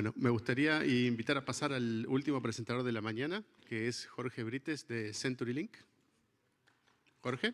Bueno, me gustaría invitar a pasar al último presentador de la mañana, que es Jorge Brites de CenturyLink. Jorge.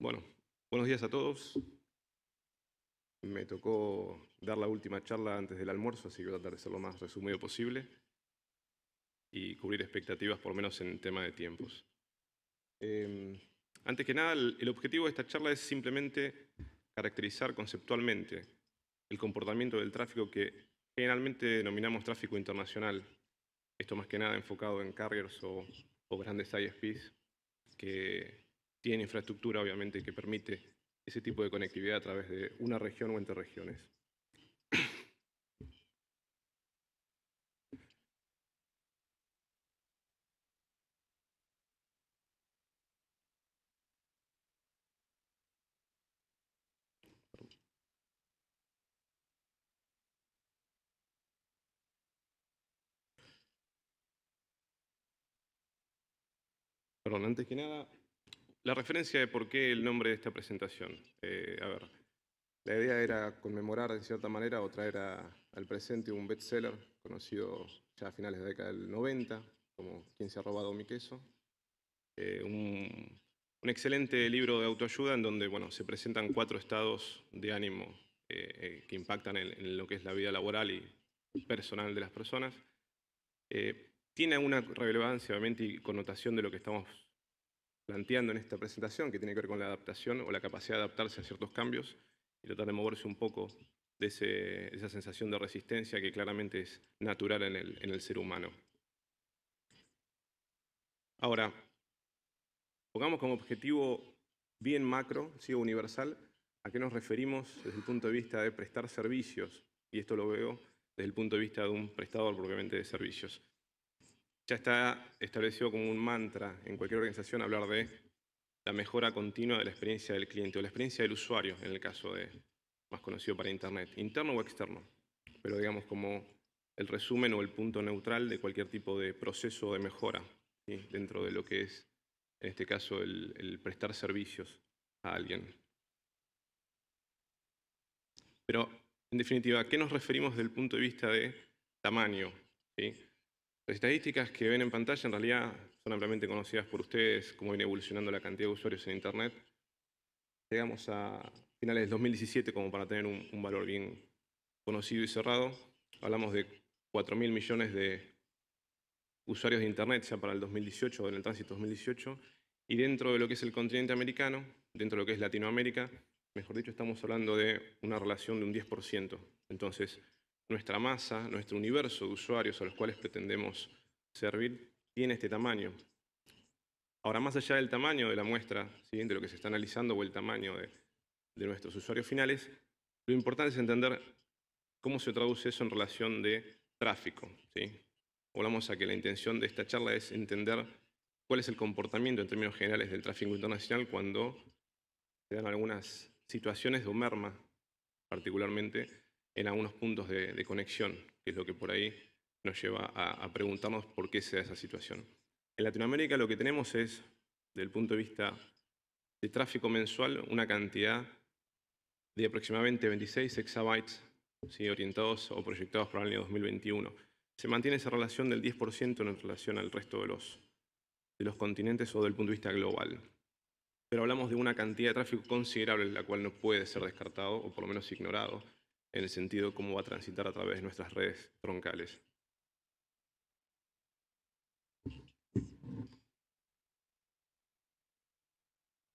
Bueno, buenos días a todos. Me tocó dar la última charla antes del almuerzo, así que voy a tratar de ser lo más resumido posible y cubrir expectativas, por lo menos en tema de tiempos. Em, antes que nada, el objetivo de esta charla es simplemente caracterizar conceptualmente el comportamiento del tráfico que generalmente denominamos tráfico internacional. Esto más que nada enfocado en carriers o, o grandes ISPs que tiene infraestructura, obviamente, que permite ese tipo de conectividad a través de una región o entre regiones. Perdón, antes que nada, la referencia de por qué el nombre de esta presentación. Eh, a ver, la idea era conmemorar de cierta manera o traer al presente un bestseller conocido ya a finales de la década del 90, como ¿Quién se ha robado mi queso? Eh, un, excelente libro de autoayuda en donde bueno, se presentan cuatro estados de ánimo eh, que impactan en, en, lo que es la vida laboral y personal de las personas. tiene una relevancia, obviamente, y connotación de lo que estamos planteando en esta presentación, que tiene que ver con la adaptación o la capacidad de adaptarse a ciertos cambios y tratar de moverse un poco de, esa sensación de resistencia que claramente es natural en el, ser humano. Ahora, pongamos como objetivo bien macro, ¿sí? universal, a qué nos referimos desde el punto de vista de prestar servicios, y esto lo veo desde el punto de vista de un prestador propiamente de servicios. Ya está establecido como un mantra en cualquier organización hablar de la mejora continua de la experiencia del cliente o la experiencia del usuario, en el caso de más conocido para Internet, interno o externo, pero digamos como el resumen o el punto neutral de cualquier tipo de proceso de mejora dentro de lo que es, en este caso, el, el prestar servicios a alguien. Pero, en definitiva, ¿a qué nos referimos desde el punto de vista de tamaño? ¿sí? Las estadísticas que ven en pantalla en realidad son ampliamente conocidas por ustedes, cómo viene evolucionando la cantidad de usuarios en Internet. Llegamos a finales de 2017 como para tener un, valor bien conocido y cerrado. Hablamos de 4.000 millones de usuarios de Internet ya para el 2018 o en el tránsito 2018. Y dentro de lo que es el continente americano, dentro de lo que es Latinoamérica, mejor dicho, estamos hablando de una relación de un 10%. Entonces, nuestra masa, nuestro universo de usuarios a los cuales pretendemos servir, tiene este tamaño. Ahora, más allá del tamaño de la muestra, de lo que se está analizando o el tamaño de, nuestros usuarios finales, lo importante es entender cómo se traduce eso en relación de tráfico. ¿sí? Volvamos a que la intención de esta charla es entender cuál es el comportamiento en términos generales del tráfico internacional cuando se dan algunas situaciones de merma, particularmente en algunos puntos de, conexión, que es lo que por ahí nos lleva a, preguntarnos por qué se da esa situación. En Latinoamérica lo que tenemos es, desde el punto de vista de tráfico mensual, una cantidad de aproximadamente 26 exabytes orientados o proyectados para el año 2021. Se mantiene esa relación del 10% en relación al resto de los, de los continentes o del punto de vista global. Pero hablamos de una cantidad de tráfico considerable, la cual no puede ser descartado o por lo menos ignorado, en el sentido cómo va a transitar a través de nuestras redes troncales.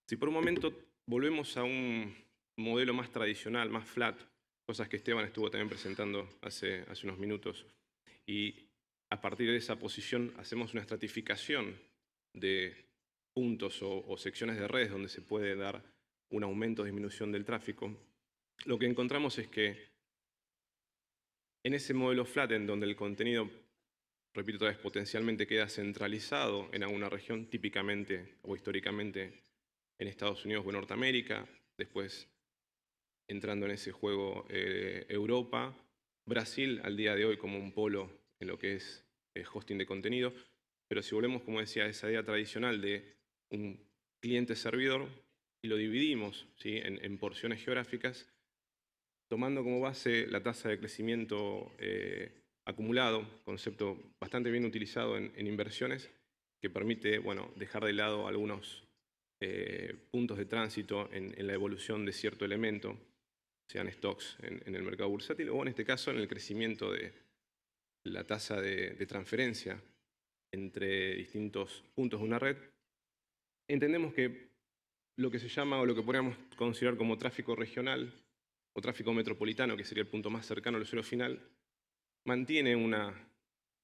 Si por un momento volvemos a un modelo más tradicional, más flat, cosas que Esteban estuvo también presentando hace, unos minutos, y a partir de esa posición hacemos una estratificación de puntos o secciones de redes donde se puede dar un aumento o disminución del tráfico, lo que encontramos es que en ese modelo flat, en donde el contenido, repito otra vez, potencialmente queda centralizado en alguna región, típicamente o históricamente en Estados Unidos o en Norteamérica, después entrando en ese juego eh, Europa, Brasil al día de hoy como un polo en lo que es eh, hosting de contenido, pero si volvemos, como decía, a esa idea tradicional de un cliente-servidor y lo dividimos en porciones geográficas, tomando como base la tasa de crecimiento eh, acumulado, concepto bastante bien utilizado en, inversiones, que permite bueno, dejar de lado algunos eh, puntos de tránsito en, la evolución de cierto elemento, sean stocks en, el mercado bursátil o en este caso en el crecimiento de la tasa de transferencia entre distintos puntos de una red. Entendemos que lo que se llama o lo que podríamos considerar como tráfico regional o tráfico metropolitano, que sería el punto más cercano al suelo final, mantiene una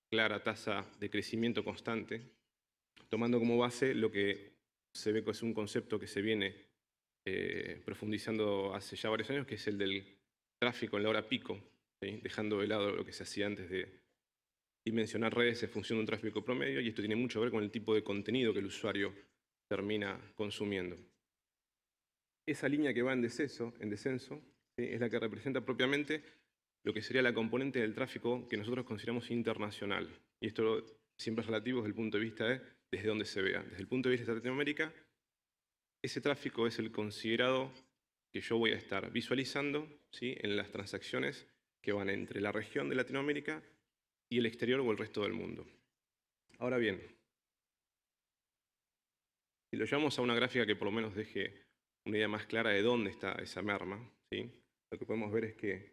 clara tasa de crecimiento constante, tomando como base lo que se ve que es un concepto que se viene eh, profundizando hace ya varios años, que es el del tráfico en la hora pico, dejando de lado lo que se hacía antes de dimensionar redes en función de un tráfico promedio, y esto tiene mucho que ver con el tipo de contenido que el usuario termina consumiendo. Esa línea que va en descenso, en descenso es la que representa propiamente lo que sería la componente del tráfico que nosotros consideramos internacional. Y esto siempre es relativo desde el punto de vista de desde dónde se vea. Desde el punto de vista de Latinoamérica, ese tráfico es el considerado que yo voy a estar visualizando en las transacciones que van entre la región de Latinoamérica y el exterior o el resto del mundo. Ahora bien, si lo llevamos a una gráfica que por lo menos deje una idea más clara de dónde está esa merma, ¿sí? lo que podemos ver es que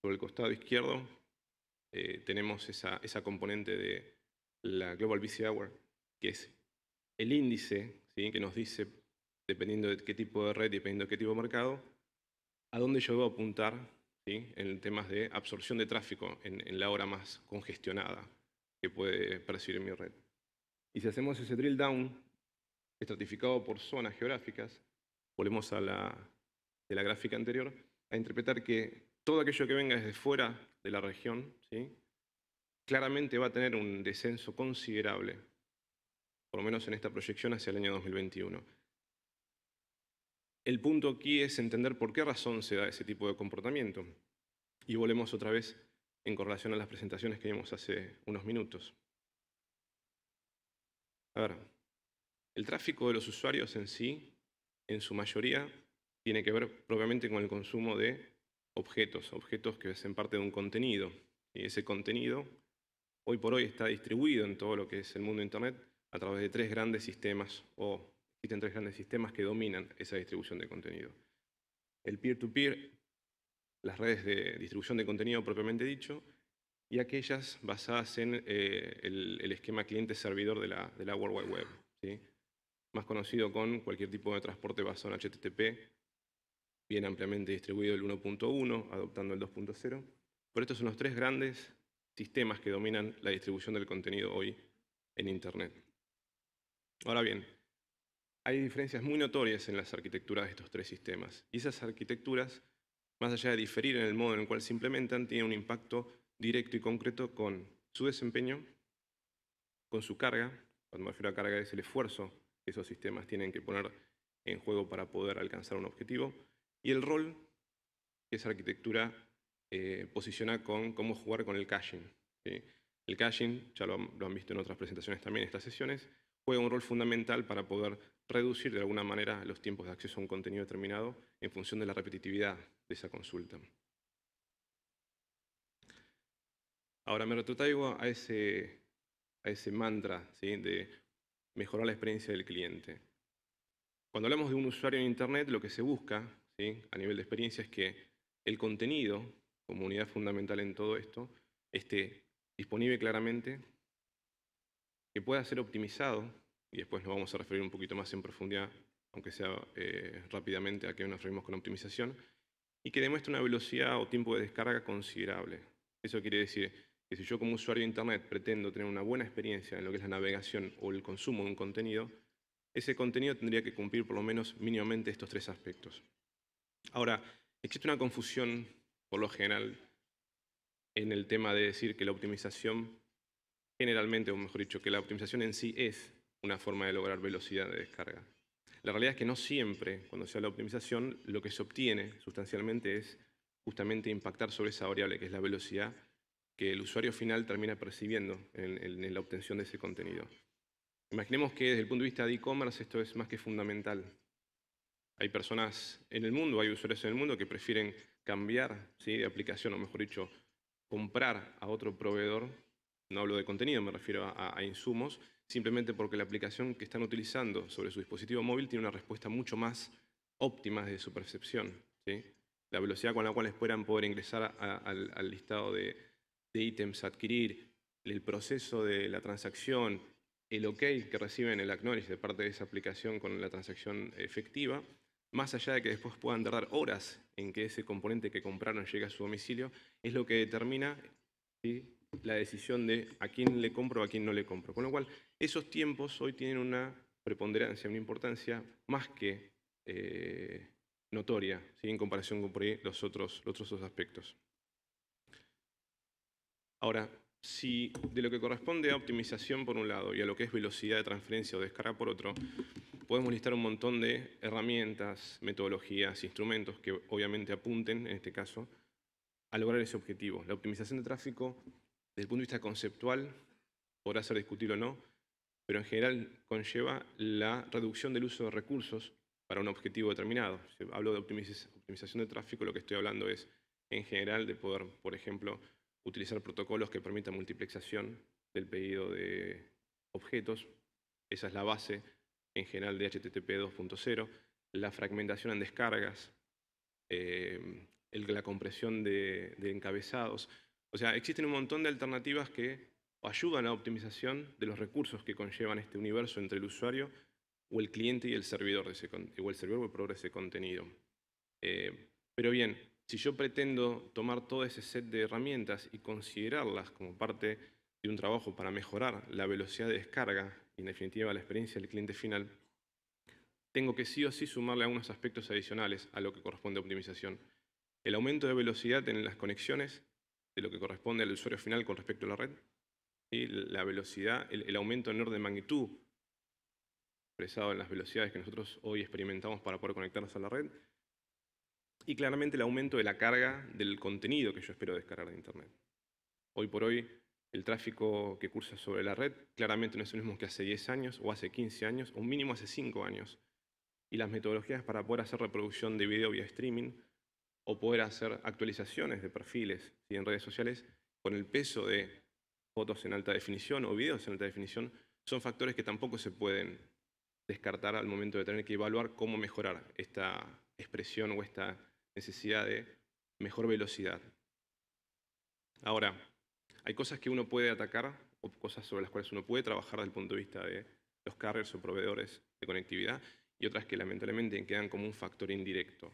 por el costado izquierdo eh, tenemos esa, componente de la Global BC Hour, que es el índice que nos dice, dependiendo de qué tipo de red, dependiendo de qué tipo de mercado, a dónde yo a apuntar en temas de absorción de tráfico en, la hora más congestionada que puede percibir mi red. Y si hacemos ese drill down estratificado por zonas geográficas, volvemos a la, de la gráfica anterior, a interpretar que todo aquello que venga desde fuera de la región, ¿sí? claramente va a tener un descenso considerable, por lo menos en esta proyección hacia el año 2021. El punto aquí es entender por qué razón se da ese tipo de comportamiento. Y volvemos otra vez en correlación a las presentaciones que vimos hace unos minutos. A ver, el tráfico de los usuarios en sí, en su mayoría, tiene que ver propiamente con el consumo de objetos, objetos que hacen parte de un contenido. Y ese contenido hoy por hoy está distribuido en todo lo que es el mundo Internet a través de tres grandes sistemas, o existen tres grandes sistemas que dominan esa distribución de contenido. El peer-to-peer, las redes de distribución de contenido propiamente dicho, y aquellas basadas en eh, el, esquema cliente-servidor de la, World Wide Web, más conocido con cualquier tipo de transporte basado en HTTP bien ampliamente distribuido el 1.1, adoptando el 2.0. Pero estos son los tres grandes sistemas que dominan la distribución del contenido hoy en Internet. Ahora bien, hay diferencias muy notorias en las arquitecturas de estos tres sistemas. Y esas arquitecturas, más allá de diferir en el modo en el cual se implementan, tienen un impacto directo y concreto con su desempeño, con su carga, cuando me refiero a carga es el esfuerzo que esos sistemas tienen que poner en juego para poder alcanzar un objetivo, y el rol que esa arquitectura eh, posiciona con cómo jugar con el caching. El caching, ya lo, han visto en otras presentaciones también, en estas sesiones, juega un rol fundamental para poder reducir de alguna manera los tiempos de acceso a un contenido determinado en función de la repetitividad de esa consulta. Ahora me retrotraigo a ese, a ese mantra de mejorar la experiencia del cliente. Cuando hablamos de un usuario en Internet, lo que se busca a nivel de experiencia es que el contenido, como unidad fundamental en todo esto, esté disponible claramente, que pueda ser optimizado, y después nos vamos a referir un poquito más en profundidad, aunque sea eh, rápidamente, a qué nos referimos con optimización, y que demuestre una velocidad o tiempo de descarga considerable. Eso quiere decir que si yo como usuario de Internet pretendo tener una buena experiencia en lo que es la navegación o el consumo de un contenido, ese contenido tendría que cumplir por lo menos mínimamente estos tres aspectos. Ahora, existe una confusión, por lo general, en el tema de decir que la optimización, generalmente, o mejor dicho, que la optimización en sí es una forma de lograr velocidad de descarga. La realidad es que no siempre, cuando se habla de optimización, lo que se obtiene sustancialmente es justamente impactar sobre esa variable, que es la velocidad que el usuario final termina percibiendo en, en la obtención de ese contenido. Imaginemos que desde el punto de vista de e-commerce esto es más que fundamental. Hay personas en el mundo, hay usuarios en el mundo que prefieren cambiar de aplicación, o mejor dicho, comprar a otro proveedor, no hablo de contenido, me refiero a, insumos, simplemente porque la aplicación que están utilizando sobre su dispositivo móvil tiene una respuesta mucho más óptima de su percepción. ¿sí? La velocidad con la cual esperan poder ingresar al, listado de, de ítems a adquirir, el proceso de la transacción, el OK que reciben el acknowledge de parte de esa aplicación con la transacción efectiva, más allá de que después puedan tardar horas en que ese componente que compraron llegue a su domicilio, es lo que determina la decisión de a quién le compro o a quién no le compro. Con lo cual, esos tiempos hoy tienen una preponderancia, una importancia más que eh, notoria en comparación con los otros, los otros dos aspectos. Ahora, si de lo que corresponde a optimización por un lado y a lo que es velocidad de transferencia o descarga por otro, podemos listar un montón de herramientas, metodologías, instrumentos que obviamente apunten, en este caso, a lograr ese objetivo. La optimización de tráfico, desde el punto de vista conceptual, podrá ser discutible o no, pero en general conlleva la reducción del uso de recursos para un objetivo determinado. Si hablo de optimización de tráfico, lo que estoy hablando es, en general, de poder, por ejemplo, utilizar protocolos que permitan multiplexación del pedido de objetos. Esa es la base en general de HTTP 2.0, la fragmentación en descargas, eh, la compresión de, encabezados. O sea, existen un montón de alternativas que ayudan a la optimización de los recursos que conllevan este universo entre el usuario o el cliente y el servidor, de ese, o el servidor o el ese contenido. Eh, pero bien, si yo pretendo tomar todo ese set de herramientas y considerarlas como parte de un trabajo para mejorar la velocidad de descarga y en definitiva la experiencia del cliente final, tengo que sí o sí sumarle algunos aspectos adicionales a lo que corresponde a optimización. El aumento de velocidad en las conexiones de lo que corresponde al usuario final con respecto a la red, y la velocidad, el, aumento en orden de magnitud expresado en las velocidades que nosotros hoy experimentamos para poder conectarnos a la red, y claramente el aumento de la carga del contenido que yo espero descargar de Internet. Hoy por hoy el tráfico que cursa sobre la red claramente no es el mismo que hace 10 años o hace 15 años, o mínimo hace 5 años. Y las metodologías para poder hacer reproducción de video vía streaming o poder hacer actualizaciones de perfiles en redes sociales con el peso de fotos en alta definición o videos en alta definición, son factores que tampoco se pueden descartar al momento de tener que evaluar cómo mejorar esta expresión o esta necesidad de mejor velocidad. Ahora, hay cosas que uno puede atacar o cosas sobre las cuales uno puede trabajar desde el punto de vista de los carriers o proveedores de conectividad y otras que lamentablemente quedan como un factor indirecto.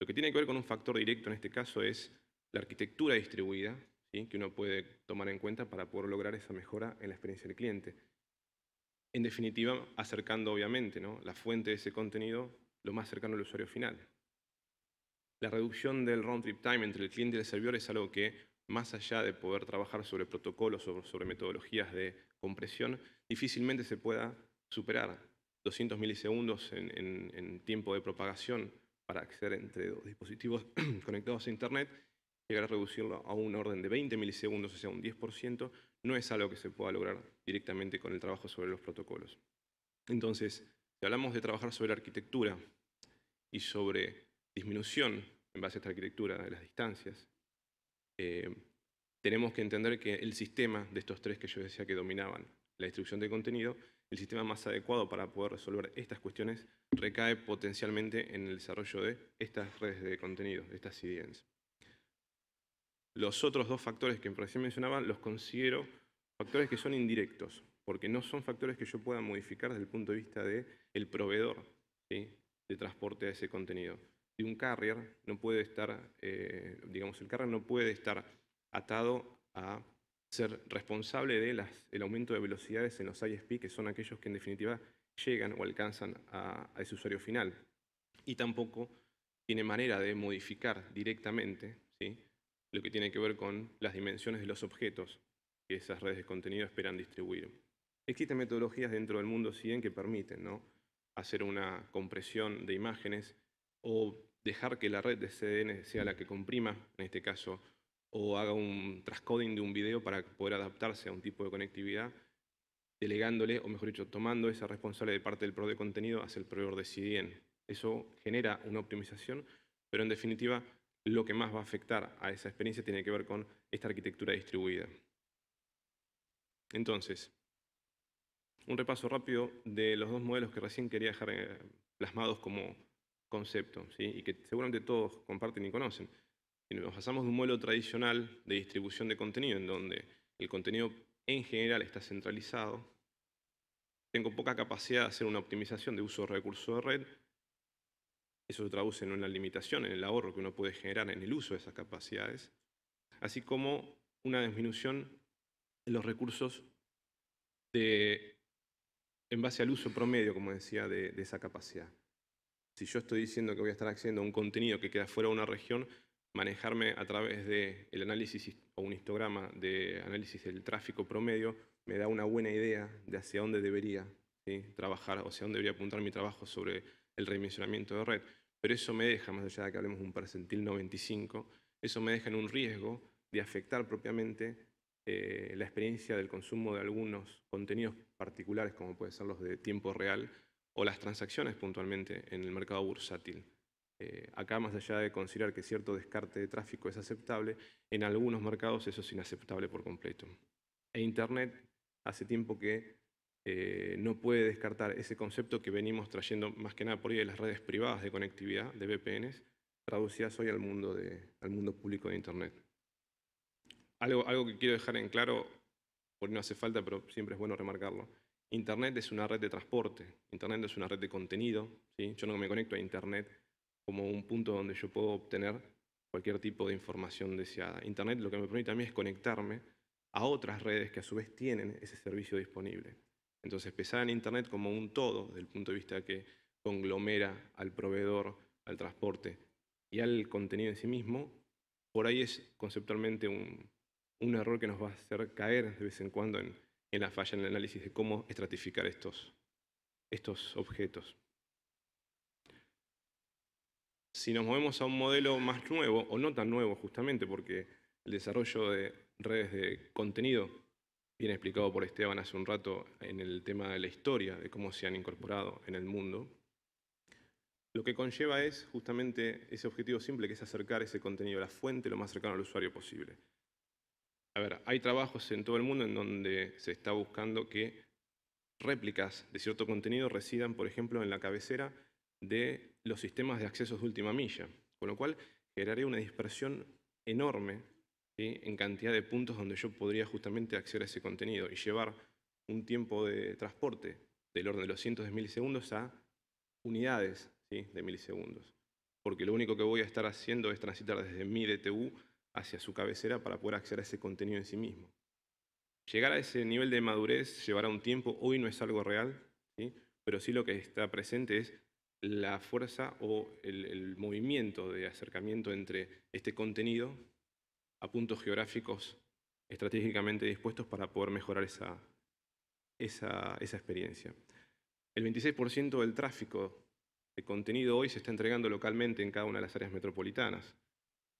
Lo que tiene que ver con un factor directo en este caso es la arquitectura distribuida que uno puede tomar en cuenta para poder lograr esa mejora en la experiencia del cliente. En definitiva, acercando obviamente la fuente de ese contenido lo más cercano al usuario final. La reducción del round trip time entre el cliente y el servidor es algo que más allá de poder trabajar sobre protocolos o sobre metodologías de compresión, difícilmente se pueda superar 200 milisegundos en, en tiempo de propagación para acceder entre dos dispositivos conectados a Internet, llegar a reducirlo a un orden de 20 milisegundos, o sea, un 10%, no es algo que se pueda lograr directamente con el trabajo sobre los protocolos. Entonces, si hablamos de trabajar sobre arquitectura y sobre disminución en base a esta arquitectura de las distancias eh, tenemos que entender que el sistema de estos tres que yo decía que dominaban la distribución de contenido, el sistema más adecuado para poder resolver estas cuestiones recae potencialmente en el desarrollo de estas redes de contenido, estas CDNs. Los otros dos factores que en recién mencionaba los considero factores que son indirectos, porque no son factores que yo pueda modificar desde el punto de vista del proveedor de transporte a ese contenido de un carrier no puede estar, eh, digamos, el carrier no puede estar atado a ser responsable del aumento de velocidades en los ISP, que son aquellos que en definitiva llegan o alcanzan a, ese usuario final. Y tampoco tiene manera de modificar directamente lo que tiene que ver con las dimensiones de los objetos que esas redes de contenido esperan distribuir. Existen metodologías dentro del mundo CIEN que permiten hacer una compresión de imágenes o dejar que la red de CDN sea la que comprima, en este caso, o haga un transcoding de un video para poder adaptarse a un tipo de conectividad, delegándole, o mejor dicho, tomando esa responsable de parte del proveedor de contenido hacia el proveedor de CDN. Eso genera una optimización, pero en definitiva lo que más va a afectar a esa experiencia tiene que ver con esta arquitectura distribuida. Entonces, un repaso rápido de los dos modelos que recién quería dejar eh, plasmados como concepto y que seguramente todos comparten y conocen. Si nos basamos de un modelo tradicional de distribución de contenido, en donde el contenido en general está centralizado, tengo poca capacidad de hacer una optimización de uso de recursos de red, eso se traduce en una limitación, en el ahorro que uno puede generar en el uso de esas capacidades, así como una disminución en los recursos en base al uso promedio, como decía, de esa capacidad si yo estoy diciendo que voy a estar accediendo a un contenido que queda fuera de una región, manejarme a través del análisis o un histograma de análisis del tráfico promedio me da una buena idea de hacia dónde debería trabajar o hacia dónde debería apuntar mi trabajo sobre el redimensionamiento de red. Pero eso me deja, más allá de que hablemos un percentil 95, eso me deja en un riesgo de afectar propiamente eh, la experiencia del consumo de algunos contenidos particulares, como pueden ser los de tiempo real, o las transacciones puntualmente en el mercado bursátil. Eh, acá, más allá de considerar que cierto descarte de tráfico es aceptable, en algunos mercados eso es inaceptable por completo. E Internet hace tiempo que eh, no puede descartar ese concepto que venimos trayendo más que nada por ahí de las redes privadas de conectividad, de VPNs, traducidas hoy al mundo, al mundo público de Internet. Algo, algo que quiero dejar en claro, porque no hace falta, pero siempre es bueno remarcarlo, Internet es una red de transporte, Internet es una red de contenido. Yo no me conecto a Internet como un punto donde yo puedo obtener cualquier tipo de información deseada. Internet lo que me permite a mí es conectarme a otras redes que a su vez tienen ese servicio disponible. Entonces, pensar en Internet como un todo, desde el punto de vista que conglomera al proveedor, al transporte y al contenido en sí mismo, por ahí es conceptualmente un, un error que nos va a hacer caer de vez en cuando en, en la falla, en el análisis de cómo estratificar estos, estos objetos. Si nos movemos a un modelo más nuevo, o no tan nuevo justamente, porque el desarrollo de redes de contenido, bien explicado por Esteban hace un rato en el tema de la historia, de cómo se han incorporado en el mundo, lo que conlleva es justamente ese objetivo simple que es acercar ese contenido a la fuente lo más cercano al usuario posible. A ver, hay trabajos en todo el mundo en donde se está buscando que réplicas de cierto contenido residan, por ejemplo, en la cabecera de los sistemas de accesos de última milla, con lo cual generaría una dispersión enorme en cantidad de puntos donde yo podría justamente acceder a ese contenido y llevar un tiempo de transporte del orden de los cientos de milisegundos a unidades de milisegundos. Porque lo único que voy a estar haciendo es transitar desde mi DTU hacia su cabecera para poder acceder a ese contenido en sí mismo. Llegar a ese nivel de madurez llevará un tiempo, hoy no es algo real, pero sí lo que está presente es la fuerza o el, movimiento de acercamiento entre este contenido a puntos geográficos estratégicamente dispuestos para poder mejorar esa, esa, esa experiencia. El 26% del tráfico de contenido hoy se está entregando localmente en cada una de las áreas metropolitanas.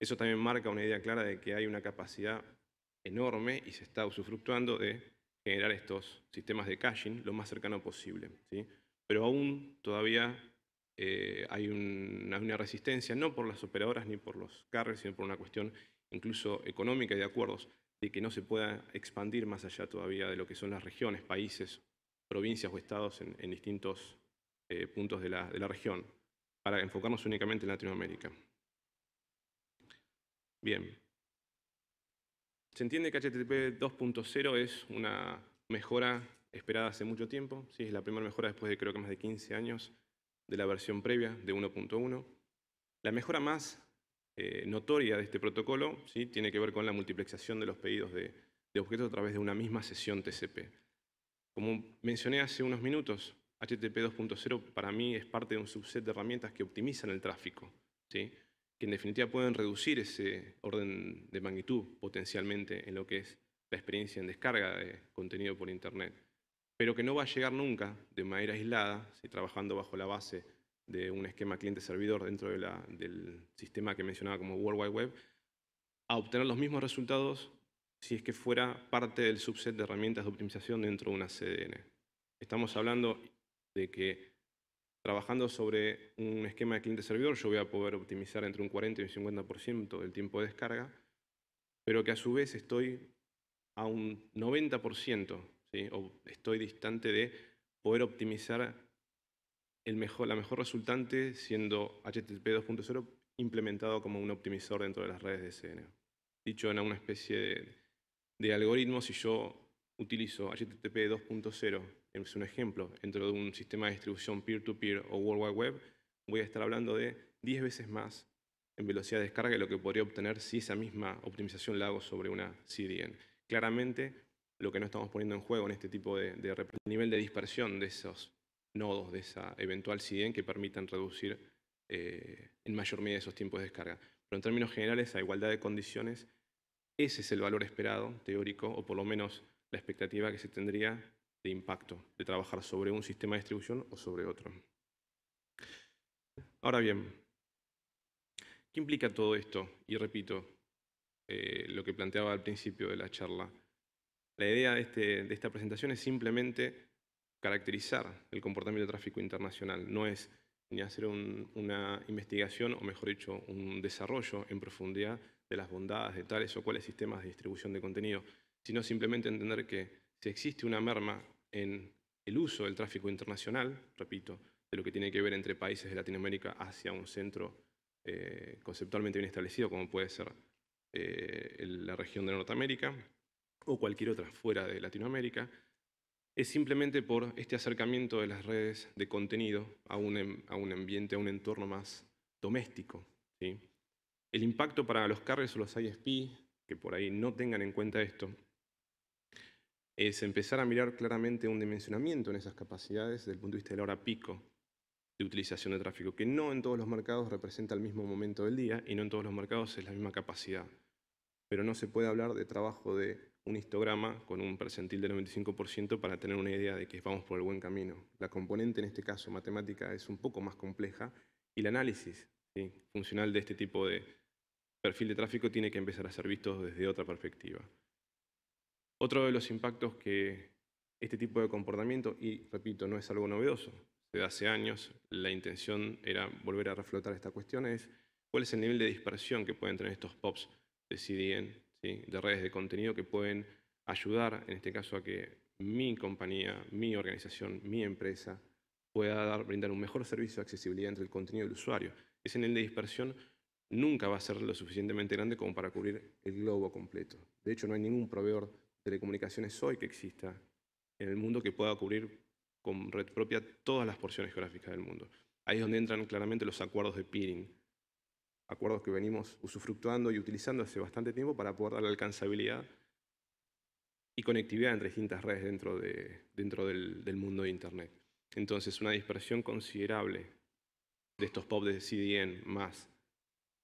Eso también marca una idea clara de que hay una capacidad enorme y se está usufructuando de generar estos sistemas de caching lo más cercano posible. Pero aún todavía eh, hay una resistencia, no por las operadoras ni por los carriers, sino por una cuestión incluso económica y de acuerdos, de que no se pueda expandir más allá todavía de lo que son las regiones, países, provincias o estados en, distintos eh, puntos de la región, para enfocarnos únicamente en Latinoamérica. Bien. Se entiende que HTTP 2.0 es una mejora esperada hace mucho tiempo. Sí, es la primera mejora después de creo que más de 15 años de la versión previa de 1.1. La mejora más eh, notoria de este protocolo ¿sí? tiene que ver con la multiplexación de los pedidos de, de objetos a través de una misma sesión TCP. Como mencioné hace unos minutos, HTTP 2.0 para mí es parte de un subset de herramientas que optimizan el tráfico. ¿sí? que en definitiva pueden reducir ese orden de magnitud potencialmente en lo que es la experiencia en descarga de contenido por Internet, pero que no va a llegar nunca de manera aislada, si trabajando bajo la base de un esquema cliente-servidor dentro del sistema que mencionaba como World Wide Web, a obtener los mismos resultados si es que fuera parte del subset de herramientas de optimización dentro de una CDN. Estamos hablando de que Trabajando sobre un esquema de cliente-servidor, yo voy a poder optimizar entre un 40 y un 50% del tiempo de descarga, pero que a su vez estoy a un 90%, o estoy distante de poder optimizar la mejor resultante siendo HTTP 2.0 implementado como un optimizador dentro de las redes de CN. Dicho en una especie de, de algoritmo, si yo utilizo HTTP 2.0 es un ejemplo, dentro de un sistema de distribución peer-to-peer o World Wide Web, voy a estar hablando de 10 veces más en velocidad de descarga de lo que podría obtener si esa misma optimización la hago sobre una CDN. Claramente, lo que no estamos poniendo en juego en este tipo de, nivel de dispersión de esos nodos, de esa eventual CDN que permitan reducir eh, en mayor medida esos tiempos de descarga. Pero en términos generales, a igualdad de condiciones, ese es el valor esperado, teórico, o por lo menos la expectativa que se tendría de impacto, de trabajar sobre un sistema de distribución o sobre otro. Ahora bien, ¿qué implica todo esto? Y repito eh, lo que planteaba al principio de la charla. La idea de, este, esta presentación es simplemente caracterizar el comportamiento de tráfico internacional. No es ni hacer una investigación, o mejor dicho, un desarrollo en profundidad de las bondades de tales o cuales sistemas de distribución de contenido, sino simplemente entender que si existe una merma en el uso del tráfico internacional, repito, de lo que tiene que ver entre países de Latinoamérica hacia un centro eh, conceptualmente bien establecido, como puede ser eh, la región de Norteamérica o cualquier otra fuera de Latinoamérica, es simplemente por este acercamiento de las redes de contenido a un, em, ambiente, a un entorno más doméstico. ¿sí? El impacto para los carriers o los ISP, que por ahí no tengan en cuenta esto, es empezar a mirar claramente un dimensionamiento en esas capacidades desde el punto de vista de la hora pico de utilización de tráfico, que no en todos los mercados representa el mismo momento del día y no en todos los mercados es la misma capacidad. Pero no se puede hablar de trabajo de un histograma con un percentil del 95% para tener una idea de que vamos por el buen camino. La componente, en este caso matemática, es un poco más compleja y el análisis funcional de este tipo de perfil de tráfico tiene que empezar a ser visto desde otra perspectiva. Otro de los impactos que este tipo de comportamiento, y repito, no es algo novedoso, desde hace años la intención era volver a reflotar esta cuestión, es cuál es el nivel de dispersión que pueden tener estos POPs de CDN, de redes de contenido que pueden ayudar, en este caso, a que mi compañía, mi organización, mi empresa pueda dar, brindar un mejor servicio de accesibilidad entre el contenido del usuario. Ese nivel de dispersión nunca va a ser lo suficientemente grande como para cubrir el globo completo. De hecho, no hay ningún proveedor telecomunicaciones hoy que exista en el mundo que pueda cubrir con red propia todas las porciones geográficas del mundo. Ahí es donde entran claramente los acuerdos de peering, acuerdos que venimos usufructuando y utilizando hace bastante tiempo para poder dar la alcanzabilidad y conectividad entre distintas redes dentro, de, dentro del, del, mundo de Internet. Entonces, una dispersión considerable de estos POP de CDN más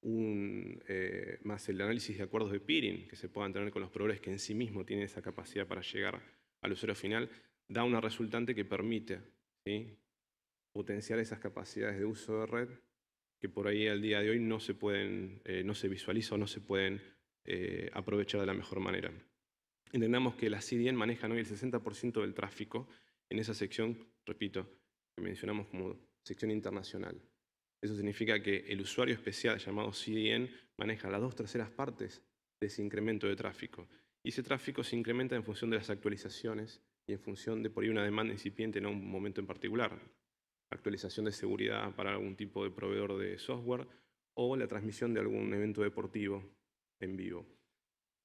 eh, más el análisis de acuerdos de peering que se puedan tener con los proveedores que en sí mismo tienen esa capacidad para llegar al usuario final, da una resultante que permite potenciar esas capacidades de uso de red que por ahí al día de hoy no se pueden, eh, no se visualiza o no se pueden eh, aprovechar de la mejor manera. Entendamos que la CDN maneja hoy el 60% del tráfico en esa sección, repito, que mencionamos como sección internacional. Eso significa que el usuario especial llamado CDN maneja las dos terceras partes de ese incremento de tráfico. Y ese tráfico se incrementa en función de las actualizaciones y en función de por ahí una demanda incipiente en un momento en particular. Actualización de seguridad para algún tipo de proveedor de software o la transmisión de algún evento deportivo en vivo.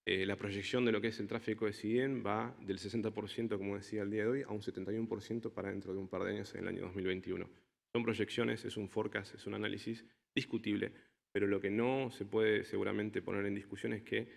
Eh, la proyección de lo que es el tráfico de CDN va del 60%, como decía al día de hoy, a un 71% para dentro de un par de años en el año 2021. Son proyecciones, es un forecast, es un análisis discutible, pero lo que no se puede seguramente poner en discusión es que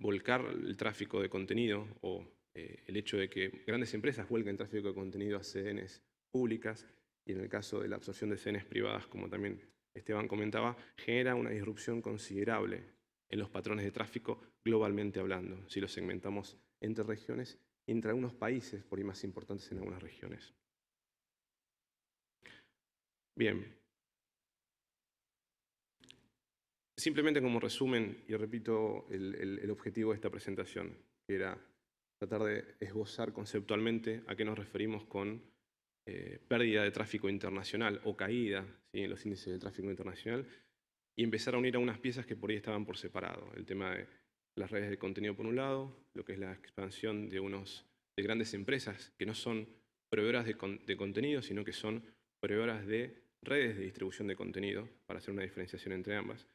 volcar el tráfico de contenido o eh, el hecho de que grandes empresas vuelquen tráfico de contenido a CDNs públicas y en el caso de la absorción de CDNs privadas, como también Esteban comentaba, genera una disrupción considerable en los patrones de tráfico globalmente hablando, si los segmentamos entre regiones entre algunos países, por ahí más importantes en algunas regiones. Bien. Simplemente como resumen, y repito el, objetivo de esta presentación, que era tratar de esbozar conceptualmente a qué nos referimos con eh, pérdida de tráfico internacional o caída en los índices de tráfico internacional y empezar a unir a unas piezas que por ahí estaban por separado. El tema de las redes de contenido por un lado, lo que es la expansión de, unos, de grandes empresas que no son proveedoras de contenido, sino que son proveedoras de redes de distribución de contenido, para hacer una diferenciación entre ambas,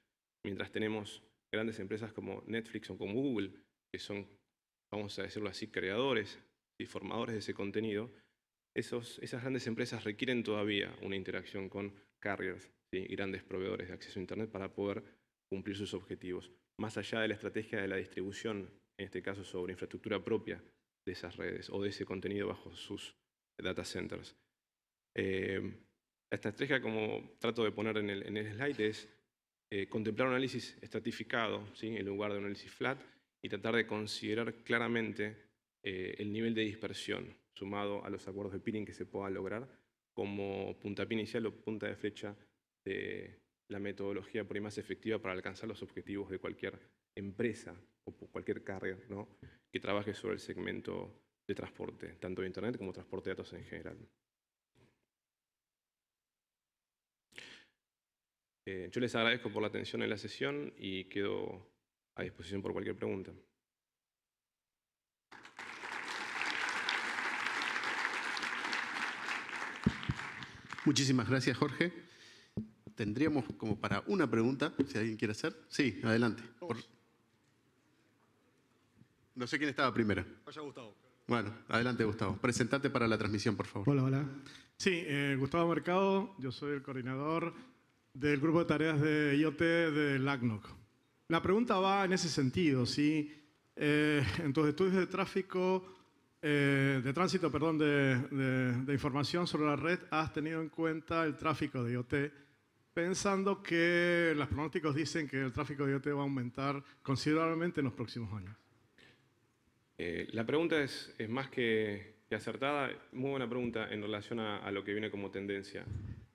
mientras tenemos grandes empresas como Netflix o como Google, que son, vamos a decirlo así, creadores y formadores de ese contenido, esas grandes empresas requieren todavía una interacción con carriers y grandes proveedores de acceso a Internet para poder cumplir sus objetivos, más allá de la estrategia de la distribución, en este caso sobre infraestructura propia de esas redes o de ese contenido bajo sus data centers la eh, estrategia, como trato de poner en el, slide, es eh, contemplar un análisis estratificado en lugar de un análisis flat y tratar de considerar claramente eh, el nivel de dispersión sumado a los acuerdos de peering que se pueda lograr como punta inicial o punta de flecha de la metodología por más efectiva para alcanzar los objetivos de cualquier empresa o cualquier carrera que trabaje sobre el segmento de transporte, tanto de Internet como transporte de datos en general. Eh, yo les agradezco por la atención en la sesión y quedo a disposición por cualquier pregunta. Muchísimas gracias, Jorge. Tendríamos como para una pregunta, si alguien quiere hacer. Sí, adelante. No sé quién estaba primero. Vaya Gustavo. Bueno, adelante Gustavo. Presentate para la transmisión, por favor. Hola, hola. Sí, eh, Gustavo Mercado, yo soy el coordinador del grupo de tareas de IoT de LACNOC. La pregunta va en ese sentido, ¿sí? Eh, en tus estudios de tráfico, eh, de tránsito, perdón, de, información sobre la red, has tenido en cuenta el tráfico de IoT, pensando que los pronósticos dicen que el tráfico de IoT va a aumentar considerablemente en los próximos años. Eh, la pregunta es, más que, acertada, muy buena pregunta en relación a, a lo que viene como tendencia.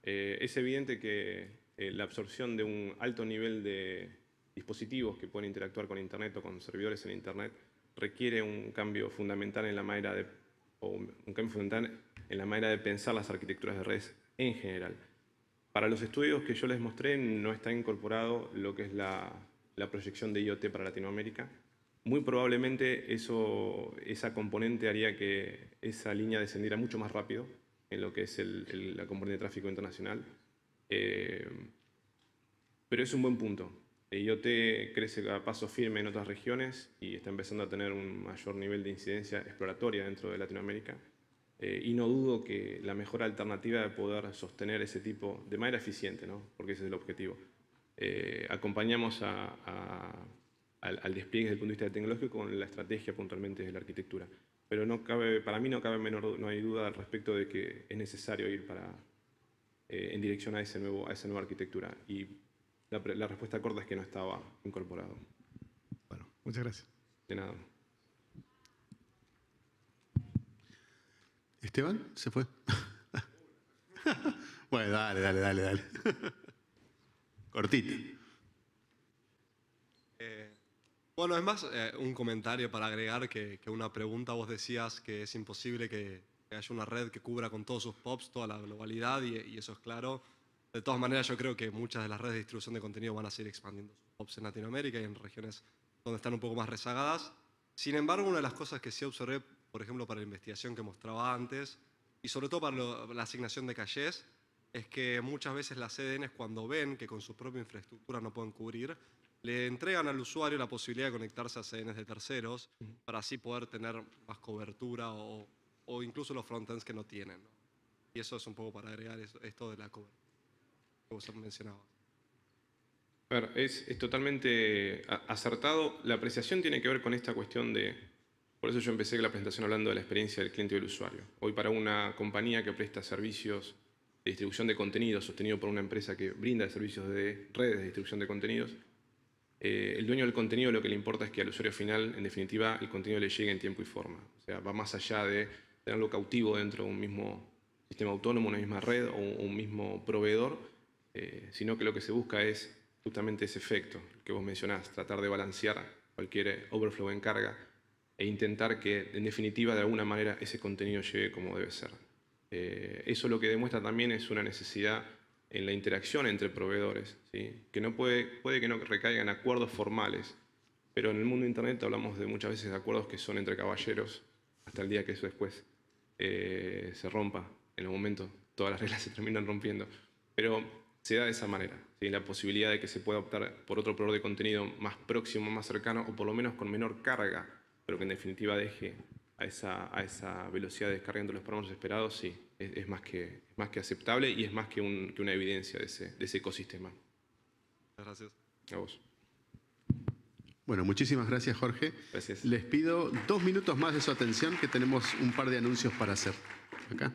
es evidente que eh, la absorción de un alto nivel de dispositivos que pueden interactuar con Internet o con servidores en Internet requiere un cambio fundamental en la manera de, un cambio en la manera de pensar las arquitecturas de redes en general. Para los estudios que yo les mostré no está incorporado lo que es la, proyección de IoT para Latinoamérica. Muy probablemente eso, esa componente haría que esa línea descendiera mucho más rápido en lo que es la componente de tráfico internacional. Eh, pero es un buen punto. IoT crece a paso firme en otras regiones y está empezando a tener un mayor nivel de incidencia exploratoria dentro de Latinoamérica. Eh, y no dudo que la mejor alternativa de poder sostener ese tipo de manera eficiente, ¿no? porque ese es el objetivo. Eh, acompañamos al, despliegue desde el punto de vista tecnológico con la estrategia puntualmente de la arquitectura. Pero no cabe, para mí no cabe menor, no hay duda al respecto de que es necesario ir para, eh, en dirección a, ese nuevo, a esa nueva arquitectura. Y la, respuesta corta es que no estaba incorporado. Bueno, muchas gracias. De nada. Esteban, ¿se fue? bueno, dale, dale, dale, dale. Cortito. Eh, bueno, es más eh, un comentario para agregar que, una pregunta. Vos decías que es imposible que haya una red que cubra con todos sus POPs toda la globalidad y eso es claro. De todas maneras, yo creo que muchas de las redes de distribución de contenido van a seguir expandiendo sus en Latinoamérica y en regiones donde están un poco más rezagadas. Sin embargo, una de las cosas que sí observé, por ejemplo, para la investigación que mostraba antes, y sobre todo para la asignación de calles, es que muchas veces las CDNs e cuando ven que con su propia infraestructura no pueden cubrir, le entregan al usuario la posibilidad de conectarse a CDNs e de terceros para así poder tener más cobertura o, incluso los frontends que no tienen. Y eso es un poco para agregar esto de la cobertura que vos es, totalmente acertado. La apreciación tiene que ver con esta cuestión de... Por eso yo empecé la presentación hablando de la experiencia del cliente y del usuario. Hoy para una compañía que presta servicios de distribución de contenidos, sostenido por una empresa que brinda servicios de redes de distribución de contenidos, eh, el dueño del contenido lo que le importa es que al usuario final, en definitiva, el contenido le llegue en tiempo y forma. O sea, va más allá de tenerlo cautivo dentro de un mismo sistema autónomo, una misma red o un mismo proveedor, eh, sino que lo que se busca es justamente ese efecto que vos mencionás, tratar de balancear cualquier overflow en carga e intentar que, en definitiva, de alguna manera ese contenido llegue como debe ser. Eh, eso lo que demuestra también es una necesidad en la interacción entre proveedores, ¿sí? que no puede, puede que no recaigan acuerdos formales, pero en el mundo de Internet hablamos de muchas veces de acuerdos que son entre caballeros hasta el día que eso después eh, se rompa. En el momento todas las reglas se terminan rompiendo. Pero se da de esa manera. La posibilidad de que se pueda optar por otro proveedor de contenido más próximo, más cercano o por lo menos con menor carga, pero que en definitiva deje a esa, velocidad de descarga los parámetros esperados, sí, es, más, que, más que aceptable y es más que, una evidencia de ese, de ese ecosistema. Gracias. A vos. Bueno, muchísimas gracias Jorge. Les pido dos minutos más de su atención que tenemos un par de anuncios para hacer. Acá.